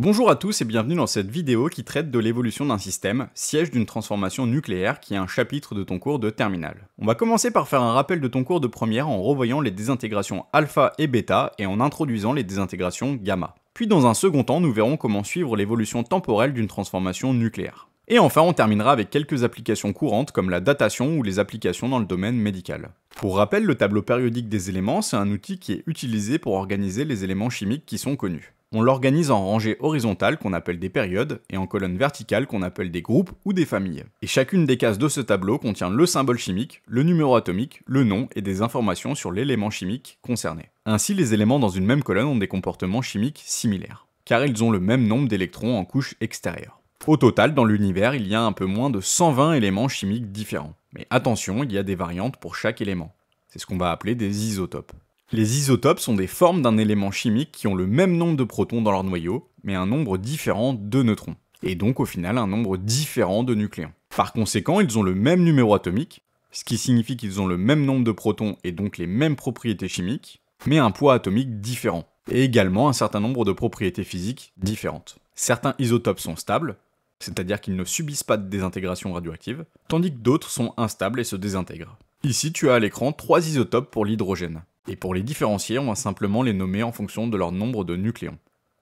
Bonjour à tous et bienvenue dans cette vidéo qui traite de l'évolution d'un système, siège d'une transformation nucléaire qui est un chapitre de ton cours de terminale. On va commencer par faire un rappel de ton cours de première en revoyant les désintégrations alpha et bêta et en introduisant les désintégrations gamma. Puis dans un second temps, nous verrons comment suivre l'évolution temporelle d'une transformation nucléaire. Et enfin, on terminera avec quelques applications courantes comme la datation ou les applications dans le domaine médical. Pour rappel, le tableau périodique des éléments, c'est un outil qui est utilisé pour organiser les éléments chimiques qui sont connus. On l'organise en rangées horizontales qu'on appelle des périodes et en colonnes verticales qu'on appelle des groupes ou des familles. Et chacune des cases de ce tableau contient le symbole chimique, le numéro atomique, le nom et des informations sur l'élément chimique concerné. Ainsi, les éléments dans une même colonne ont des comportements chimiques similaires, car ils ont le même nombre d'électrons en couche extérieure. Au total, dans l'univers, il y a un peu moins de 120 éléments chimiques différents. Mais attention, il y a des variantes pour chaque élément. C'est ce qu'on va appeler des isotopes. Les isotopes sont des formes d'un élément chimique qui ont le même nombre de protons dans leur noyau, mais un nombre différent de neutrons, et donc au final un nombre différent de nucléons. Par conséquent, ils ont le même numéro atomique, ce qui signifie qu'ils ont le même nombre de protons et donc les mêmes propriétés chimiques, mais un poids atomique différent, et également un certain nombre de propriétés physiques différentes. Certains isotopes sont stables, c'est-à-dire qu'ils ne subissent pas de désintégration radioactive, tandis que d'autres sont instables et se désintègrent. Ici, tu as à l'écran trois isotopes pour l'hydrogène. Et pour les différencier, on va simplement les nommer en fonction de leur nombre de nucléons.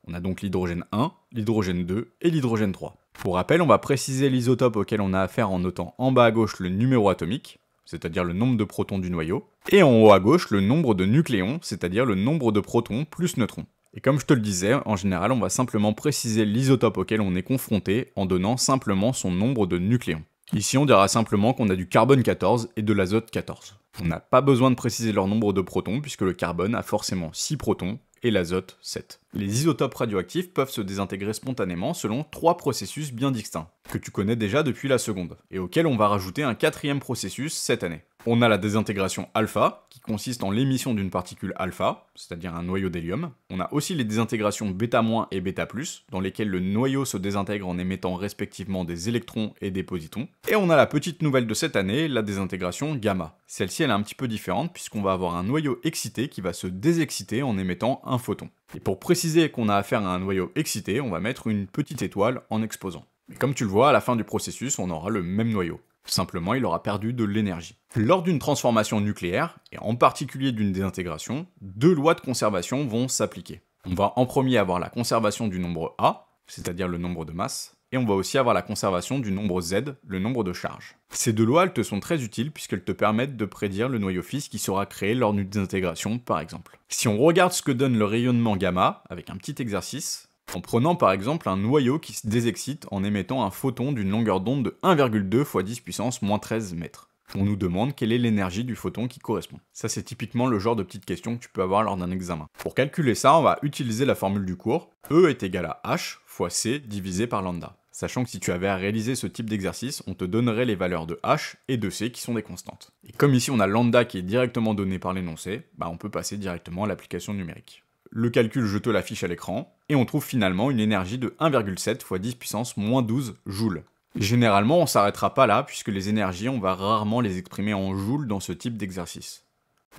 On a donc l'hydrogène 1, l'hydrogène 2 et l'hydrogène 3. Pour rappel, on va préciser l'isotope auquel on a affaire en notant en bas à gauche le numéro atomique, c'est-à-dire le nombre de protons du noyau, et en haut à gauche le nombre de nucléons, c'est-à-dire le nombre de protons plus neutrons. Et comme je te le disais, en général, on va simplement préciser l'isotope auquel on est confronté en donnant simplement son nombre de nucléons. Ici, on dira simplement qu'on a du carbone 14 et de l'azote 14. On n'a pas besoin de préciser leur nombre de protons puisque le carbone a forcément 6 protons et l'azote 7. Les isotopes radioactifs peuvent se désintégrer spontanément selon trois processus bien distincts, que tu connais déjà depuis la seconde, et auquel on va rajouter un quatrième processus cette année. On a la désintégration alpha, qui consiste en l'émission d'une particule alpha, c'est-à-dire un noyau d'hélium. On a aussi les désintégrations bêta- et bêta+, dans lesquelles le noyau se désintègre en émettant respectivement des électrons et des positons. Et on a la petite nouvelle de cette année, la désintégration gamma. Celle-ci, elle est un petit peu différente, puisqu'on va avoir un noyau excité qui va se désexciter en émettant un photon. Et pour préciser qu'on a affaire à un noyau excité, on va mettre une petite étoile en exposant. Mais comme tu le vois, à la fin du processus, on aura le même noyau. Simplement, il aura perdu de l'énergie. Lors d'une transformation nucléaire, et en particulier d'une désintégration, deux lois de conservation vont s'appliquer. On va en premier avoir la conservation du nombre A, c'est-à-dire le nombre de masse, et on va aussi avoir la conservation du nombre Z, le nombre de charges. Ces deux lois elles te sont très utiles puisqu'elles te permettent de prédire le noyau fils qui sera créé lors d'une désintégration par exemple. Si on regarde ce que donne le rayonnement gamma, avec un petit exercice, en prenant par exemple un noyau qui se désexcite en émettant un photon d'une longueur d'onde de 1,2 x 10 puissance moins 13 mètres. On nous demande quelle est l'énergie du photon qui correspond. Ça c'est typiquement le genre de petite question que tu peux avoir lors d'un examen. Pour calculer ça, on va utiliser la formule du cours, E est égal à H fois C divisé par lambda. Sachant que si tu avais à réaliser ce type d'exercice, on te donnerait les valeurs de H et de C qui sont des constantes. Et comme ici on a lambda qui est directement donné par l'énoncé, bah on peut passer directement à l'application numérique. Le calcul, je te l'affiche à l'écran, et on trouve finalement une énergie de 1,7 fois 10 puissance moins 12 joules. Généralement, on s'arrêtera pas là, puisque les énergies, on va rarement les exprimer en joules dans ce type d'exercice.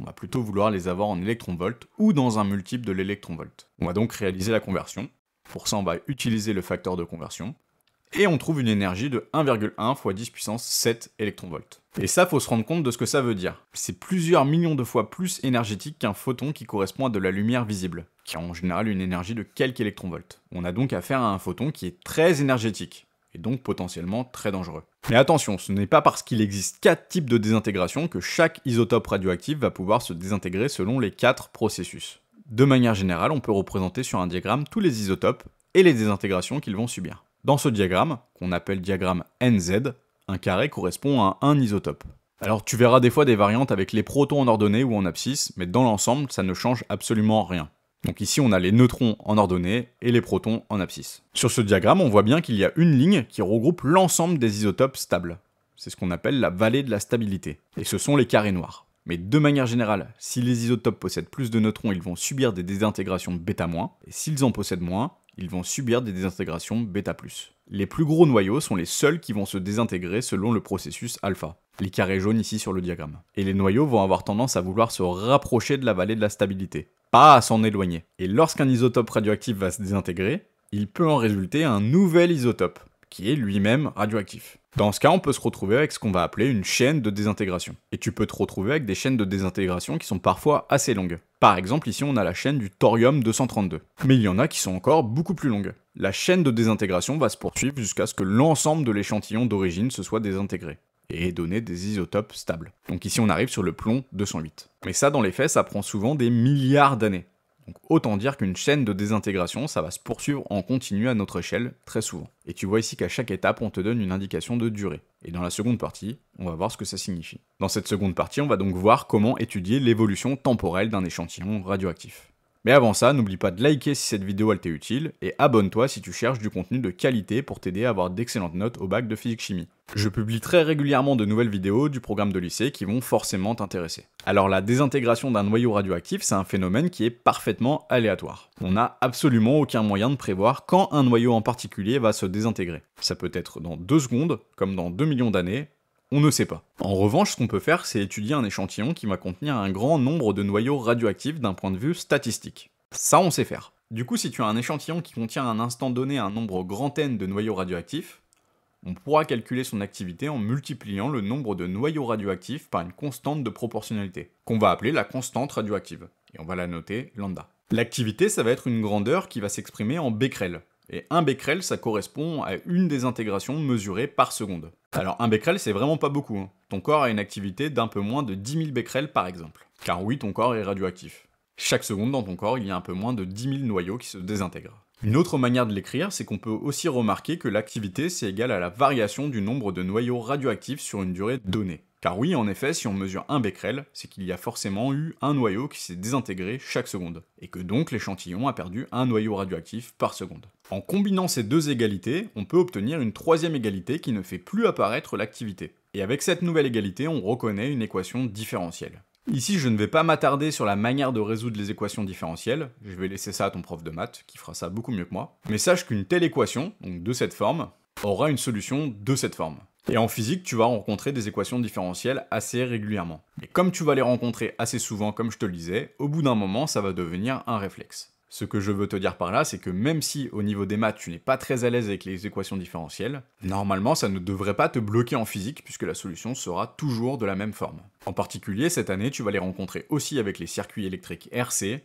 On va plutôt vouloir les avoir en électronvolts ou dans un multiple de l'électronvolt. On va donc réaliser la conversion. Pour ça, on va utiliser le facteur de conversion. Et on trouve une énergie de 1,1 fois 10 puissance 7 électronvolts. Et ça, faut se rendre compte de ce que ça veut dire. C'est plusieurs millions de fois plus énergétique qu'un photon qui correspond à de la lumière visible, qui a en général une énergie de quelques électronvolts. On a donc affaire à un photon qui est très énergétique et donc potentiellement très dangereux. Mais attention, ce n'est pas parce qu'il existe 4 types de désintégration que chaque isotope radioactif va pouvoir se désintégrer selon les 4 processus. De manière générale, on peut représenter sur un diagramme tous les isotopes et les désintégrations qu'ils vont subir. Dans ce diagramme, qu'on appelle diagramme NZ, un carré correspond à un isotope. Alors tu verras des fois des variantes avec les protons en ordonnée ou en abscisse, mais dans l'ensemble, ça ne change absolument rien. Donc ici, on a les neutrons en ordonnée et les protons en abscisse. Sur ce diagramme, on voit bien qu'il y a une ligne qui regroupe l'ensemble des isotopes stables. C'est ce qu'on appelle la vallée de la stabilité. Et ce sont les carrés noirs. Mais de manière générale, si les isotopes possèdent plus de neutrons, ils vont subir des désintégrations bêta-, et s'ils en possèdent moins, ils vont subir des désintégrations bêta+. Les plus gros noyaux sont les seuls qui vont se désintégrer selon le processus alpha, les carrés jaunes ici sur le diagramme. Et les noyaux vont avoir tendance à vouloir se rapprocher de la vallée de la stabilité, pas à s'en éloigner. Et lorsqu'un isotope radioactif va se désintégrer, il peut en résulter un nouvel isotope, qui est lui-même radioactif. Dans ce cas, on peut se retrouver avec ce qu'on va appeler une chaîne de désintégration. Et tu peux te retrouver avec des chaînes de désintégration qui sont parfois assez longues. Par exemple, ici on a la chaîne du thorium 232. Mais il y en a qui sont encore beaucoup plus longues. La chaîne de désintégration va se poursuivre jusqu'à ce que l'ensemble de l'échantillon d'origine se soit désintégré et donner des isotopes stables. Donc ici on arrive sur le plomb 208. Mais ça dans les faits ça prend souvent des milliards d'années. Donc autant dire qu'une chaîne de désintégration, ça va se poursuivre en continu à notre échelle très souvent. Et tu vois ici qu'à chaque étape, on te donne une indication de durée. Et dans la seconde partie, on va voir ce que ça signifie. Dans cette seconde partie, on va donc voir comment étudier l'évolution temporelle d'un échantillon radioactif. Mais avant ça, n'oublie pas de liker si cette vidéo elle t'est utile, et abonne-toi si tu cherches du contenu de qualité pour t'aider à avoir d'excellentes notes au bac de physique-chimie. Je publie très régulièrement de nouvelles vidéos du programme de lycée qui vont forcément t'intéresser. Alors la désintégration d'un noyau radioactif, c'est un phénomène qui est parfaitement aléatoire. On n'a absolument aucun moyen de prévoir quand un noyau en particulier va se désintégrer. Ça peut être dans 2 secondes, comme dans 2 millions d'années, on ne sait pas. En revanche, ce qu'on peut faire, c'est étudier un échantillon qui va contenir un grand nombre de noyaux radioactifs d'un point de vue statistique. Ça, on sait faire. Du coup, si tu as un échantillon qui contient à un instant donné un nombre grand N de noyaux radioactifs, on pourra calculer son activité en multipliant le nombre de noyaux radioactifs par une constante de proportionnalité, qu'on va appeler la constante radioactive, et on va la noter lambda. L'activité, ça va être une grandeur qui va s'exprimer en becquerel, et 1 becquerel, ça correspond à une désintégration mesurée par seconde. Alors 1 becquerel, c'est vraiment pas beaucoup. Hein. Ton corps a une activité d'un peu moins de 10 000 becquerels par exemple. Car oui, ton corps est radioactif. Chaque seconde dans ton corps, il y a un peu moins de 10 000 noyaux qui se désintègrent. Une autre manière de l'écrire, c'est qu'on peut aussi remarquer que l'activité, c'est égal à la variation du nombre de noyaux radioactifs sur une durée donnée. Car oui, en effet, si on mesure un becquerel, c'est qu'il y a forcément eu un noyau qui s'est désintégré chaque seconde, et que donc l'échantillon a perdu un noyau radioactif par seconde. En combinant ces deux égalités, on peut obtenir une troisième égalité qui ne fait plus apparaître l'activité. Et avec cette nouvelle égalité, on reconnaît une équation différentielle. Ici, je ne vais pas m'attarder sur la manière de résoudre les équations différentielles, je vais laisser ça à ton prof de maths, qui fera ça beaucoup mieux que moi, mais sache qu'une telle équation, donc de cette forme, aura une solution de cette forme. Et en physique, tu vas rencontrer des équations différentielles assez régulièrement. Et comme tu vas les rencontrer assez souvent, comme je te le disais, au bout d'un moment, ça va devenir un réflexe. Ce que je veux te dire par là, c'est que même si au niveau des maths tu n'es pas très à l'aise avec les équations différentielles, normalement ça ne devrait pas te bloquer en physique puisque la solution sera toujours de la même forme. En particulier, cette année tu vas les rencontrer aussi avec les circuits électriques RC,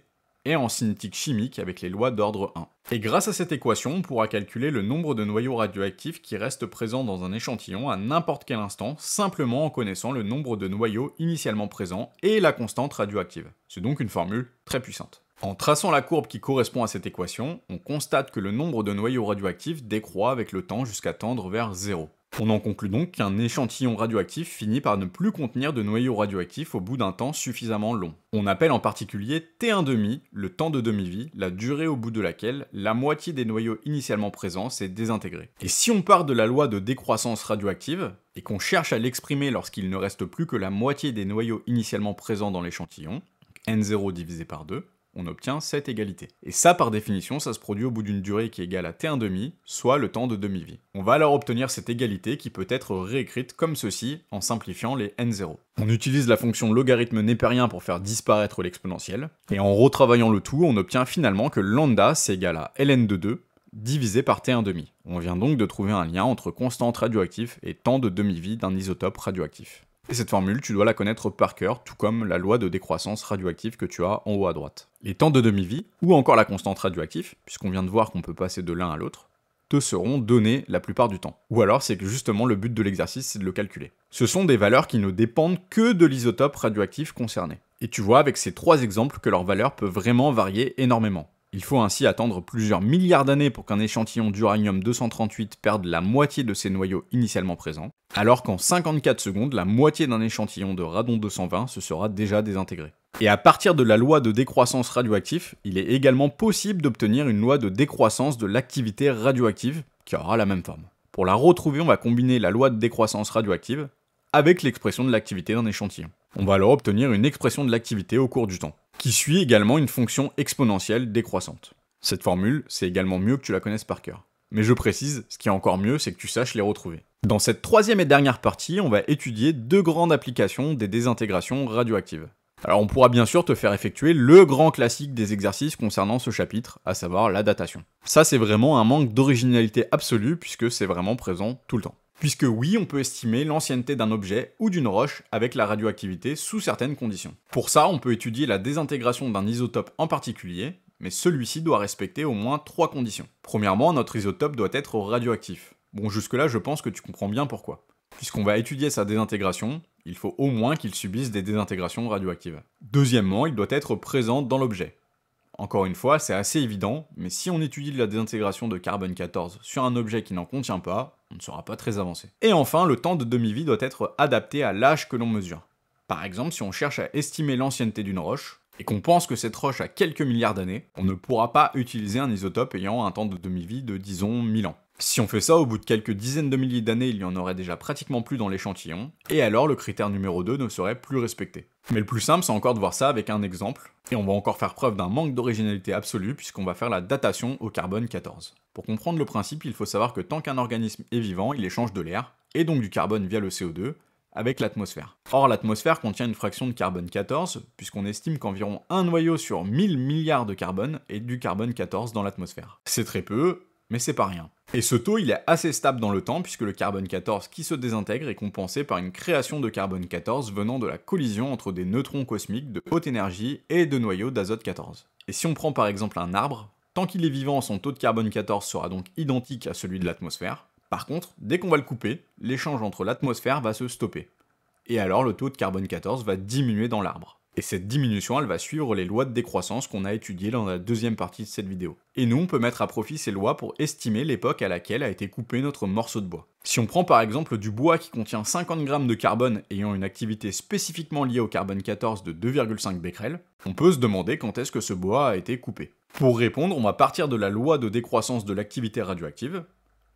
et en cinétique chimique avec les lois d'ordre 1. Et grâce à cette équation, on pourra calculer le nombre de noyaux radioactifs qui restent présents dans un échantillon à n'importe quel instant, simplement en connaissant le nombre de noyaux initialement présents et la constante radioactive. C'est donc une formule très puissante. En traçant la courbe qui correspond à cette équation, on constate que le nombre de noyaux radioactifs décroît avec le temps jusqu'à tendre vers 0. On en conclut donc qu'un échantillon radioactif finit par ne plus contenir de noyaux radioactifs au bout d'un temps suffisamment long. On appelle en particulier T1,5 le temps de demi-vie, la durée au bout de laquelle la moitié des noyaux initialement présents s'est désintégrée. Et si on part de la loi de décroissance radioactive, et qu'on cherche à l'exprimer lorsqu'il ne reste plus que la moitié des noyaux initialement présents dans l'échantillon, N0 divisé par 2, on obtient cette égalité. Et ça, par définition, ça se produit au bout d'une durée qui est égale à t demi, soit le temps de demi-vie. On va alors obtenir cette égalité qui peut être réécrite comme ceci, en simplifiant les n0. On utilise la fonction logarithme népérien pour faire disparaître l'exponentielle, et en retravaillant le tout, on obtient finalement que lambda c'est égal à ln de 2, divisé par t demi. On vient donc de trouver un lien entre constante radioactive et temps de demi-vie d'un isotope radioactif. Et cette formule, tu dois la connaître par cœur, tout comme la loi de décroissance radioactive que tu as en haut à droite. Les temps de demi-vie, ou encore la constante radioactive, puisqu'on vient de voir qu'on peut passer de l'un à l'autre, te seront donnés la plupart du temps. Ou alors c'est que justement le but de l'exercice, c'est de le calculer. Ce sont des valeurs qui ne dépendent que de l'isotope radioactif concerné. Et tu vois avec ces trois exemples que leurs valeurs peuvent vraiment varier énormément. Il faut ainsi attendre plusieurs milliards d'années pour qu'un échantillon d'uranium-238 perde la moitié de ses noyaux initialement présents, alors qu'en 54 secondes, la moitié d'un échantillon de radon-220 se sera déjà désintégré. Et à partir de la loi de décroissance radioactive, il est également possible d'obtenir une loi de décroissance de l'activité radioactive, qui aura la même forme. Pour la retrouver, on va combiner la loi de décroissance radioactive avec l'expression de l'activité d'un échantillon. On va alors obtenir une expression de l'activité au cours du temps qui suit également une fonction exponentielle décroissante. Cette formule, c'est également mieux que tu la connaisses par cœur. Mais je précise, ce qui est encore mieux, c'est que tu saches les retrouver. Dans cette troisième et dernière partie, on va étudier deux grandes applications des désintégrations radioactives. Alors on pourra bien sûr te faire effectuer le grand classique des exercices concernant ce chapitre, à savoir la datation. Ça c'est vraiment un manque d'originalité absolue puisque c'est vraiment présent tout le temps. Puisque oui, on peut estimer l'ancienneté d'un objet ou d'une roche avec la radioactivité sous certaines conditions. Pour ça, on peut étudier la désintégration d'un isotope en particulier, mais celui-ci doit respecter au moins trois conditions. Premièrement, notre isotope doit être radioactif. Bon, jusque-là, je pense que tu comprends bien pourquoi. Puisqu'on va étudier sa désintégration, il faut au moins qu'il subisse des désintégrations radioactives. Deuxièmement, il doit être présent dans l'objet. Encore une fois, c'est assez évident, mais si on étudie la désintégration de carbone 14 sur un objet qui n'en contient pas, on ne sera pas très avancé. Et enfin, le temps de demi-vie doit être adapté à l'âge que l'on mesure. Par exemple, si on cherche à estimer l'ancienneté d'une roche, et qu'on pense que cette roche a quelques milliards d'années, on ne pourra pas utiliser un isotope ayant un temps de demi-vie de disons 1000 ans. Si on fait ça, au bout de quelques dizaines de milliers d'années, il n'y en aurait déjà pratiquement plus dans l'échantillon, et alors le critère numéro 2 ne serait plus respecté. Mais le plus simple, c'est encore de voir ça avec un exemple, et on va encore faire preuve d'un manque d'originalité absolue puisqu'on va faire la datation au carbone 14. Pour comprendre le principe, il faut savoir que tant qu'un organisme est vivant, il échange de l'air, et donc du carbone via le CO2, avec l'atmosphère. Or, l'atmosphère contient une fraction de carbone 14, puisqu'on estime qu'environ un noyau sur 1000 milliards de carbone est du carbone 14 dans l'atmosphère. C'est très peu, mais c'est pas rien. Et ce taux, il est assez stable dans le temps puisque le carbone 14 qui se désintègre est compensé par une création de carbone 14 venant de la collision entre des neutrons cosmiques de haute énergie et de noyaux d'azote 14. Et si on prend par exemple un arbre, tant qu'il est vivant, son taux de carbone 14 sera donc identique à celui de l'atmosphère. Par contre, dès qu'on va le couper, l'échange entre l'atmosphère va se stopper. Et alors le taux de carbone 14 va diminuer dans l'arbre. Et cette diminution, elle va suivre les lois de décroissance qu'on a étudiées dans la deuxième partie de cette vidéo. Et nous, on peut mettre à profit ces lois pour estimer l'époque à laquelle a été coupé notre morceau de bois. Si on prend par exemple du bois qui contient 50 grammes de carbone ayant une activité spécifiquement liée au carbone 14 de 2,5 becquerel, on peut se demander quand est-ce que ce bois a été coupé. Pour répondre, on va partir de la loi de décroissance de l'activité radioactive,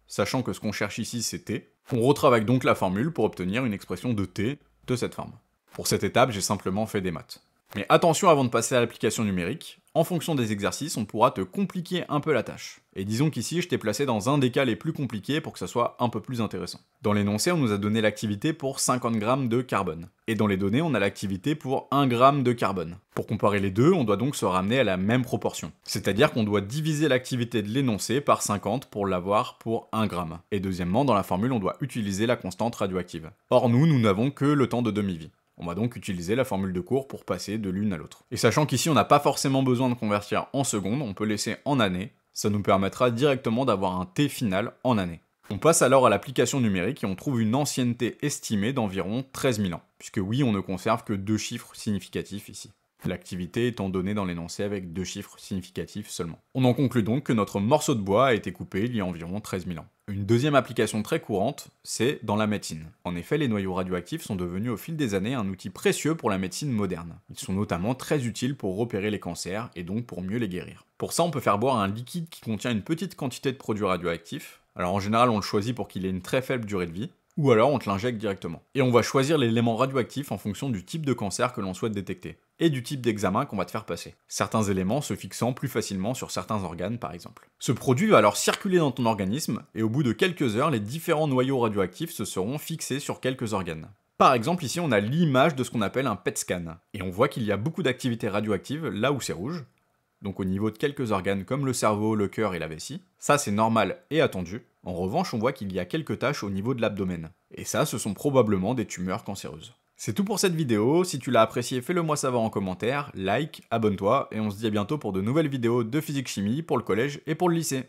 sachant que ce qu'on cherche ici c'est T. On retravaille donc la formule pour obtenir une expression de T de cette forme. Pour cette étape, j'ai simplement fait des maths. Mais attention avant de passer à l'application numérique, en fonction des exercices, on pourra te compliquer un peu la tâche. Et disons qu'ici, je t'ai placé dans un des cas les plus compliqués pour que ça soit un peu plus intéressant. Dans l'énoncé, on nous a donné l'activité pour 50 grammes de carbone. Et dans les données, on a l'activité pour 1 g de carbone. Pour comparer les deux, on doit donc se ramener à la même proportion. C'est-à-dire qu'on doit diviser l'activité de l'énoncé par 50 pour l'avoir pour 1 gramme. Et deuxièmement, dans la formule, on doit utiliser la constante radioactive. Or, nous, nous n'avons que le temps de demi-vie. On va donc utiliser la formule de cours pour passer de l'une à l'autre. Et sachant qu'ici on n'a pas forcément besoin de convertir en secondes, on peut laisser en années. ça nous permettra directement d'avoir un T final en années. On passe alors à l'application numérique et on trouve une ancienneté estimée d'environ 13 000 ans, puisque oui, on ne conserve que deux chiffres significatifs ici. L'activité étant donnée dans l'énoncé avec deux chiffres significatifs seulement. On en conclut donc que notre morceau de bois a été coupé il y a environ 13 000 ans. Une deuxième application très courante, c'est dans la médecine. En effet, les noyaux radioactifs sont devenus au fil des années un outil précieux pour la médecine moderne. Ils sont notamment très utiles pour repérer les cancers et donc pour mieux les guérir. Pour ça, on peut faire boire un liquide qui contient une petite quantité de produits radioactifs. Alors en général, on le choisit pour qu'il ait une très faible durée de vie ou alors on te l'injecte directement. Et on va choisir l'élément radioactif en fonction du type de cancer que l'on souhaite détecter, et du type d'examen qu'on va te faire passer, certains éléments se fixant plus facilement sur certains organes par exemple. Ce produit va alors circuler dans ton organisme, et au bout de quelques heures, les différents noyaux radioactifs se seront fixés sur quelques organes. Par exemple, ici on a l'image de ce qu'on appelle un PET scan, et on voit qu'il y a beaucoup d'activité radioactive là où c'est rouge, donc au niveau de quelques organes comme le cerveau, le cœur et la vessie. Ça c'est normal et attendu, en revanche, on voit qu'il y a quelques taches au niveau de l'abdomen. Et ça, ce sont probablement des tumeurs cancéreuses. C'est tout pour cette vidéo, si tu l'as appréciée, fais-le moi savoir en commentaire, like, abonne-toi, et on se dit à bientôt pour de nouvelles vidéos de physique-chimie pour le collège et pour le lycée.